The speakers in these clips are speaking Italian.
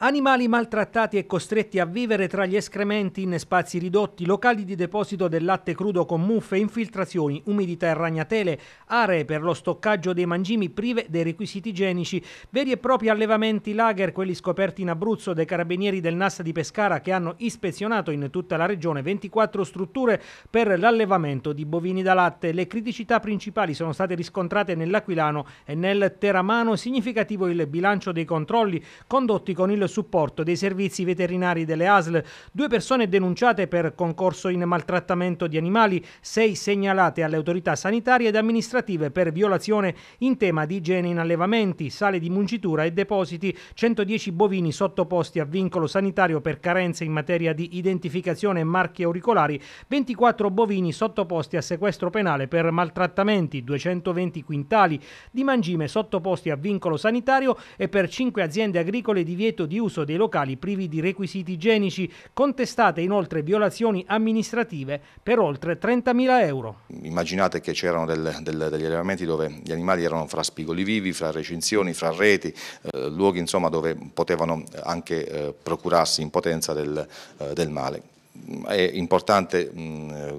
Animali maltrattati e costretti a vivere tra gli escrementi in spazi ridotti, locali di deposito del latte crudo con muffe, infiltrazioni, umidità e ragnatele, aree per lo stoccaggio dei mangimi prive dei requisiti igienici, veri e propri allevamenti lager, quelli scoperti in Abruzzo dai carabinieri del Nassa di Pescara che hanno ispezionato in tutta la regione 24 strutture per l'allevamento di bovini da latte. Le criticità principali sono state riscontrate nell'Aquilano e nel Teramano, significativo il bilancio dei controlli condotti con il supporto dei servizi veterinari delle ASL, due persone denunciate per concorso in maltrattamento di animali, sei segnalate alle autorità sanitarie ed amministrative per violazione in tema di igiene in allevamenti, sale di mungitura e depositi, 110 bovini sottoposti a vincolo sanitario per carenze in materia di identificazione e marchi auricolari, 24 bovini sottoposti a sequestro penale per maltrattamenti, 220 quintali di mangime sottoposti a vincolo sanitario e per 5 aziende agricole divieto di di uso dei locali privi di requisiti igienici, contestate inoltre violazioni amministrative per oltre 30.000 euro. Immaginate che c'erano degli allevamenti dove gli animali erano fra spigoli vivi, fra recinzioni, fra reti, eh, luoghi insomma, dove potevano anche eh, procurarsi in potenza del, eh, del male è importante mm,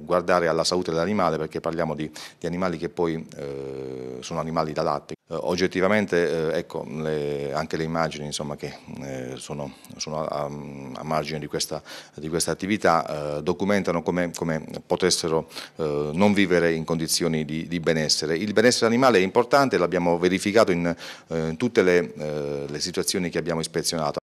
guardare alla salute dell'animale perché parliamo di, di, animali che poi eh, sono animali da latte. Eh, oggettivamente eh, ecco, le, anche le immagini insomma, che eh, sono, sono a, a, margine di questa, di questa attività eh, documentano come, come potessero non vivere in condizioni di, di, benessere. Il benessere animale è importante, l'abbiamo verificato in, in tutte le, le situazioni che abbiamo ispezionato.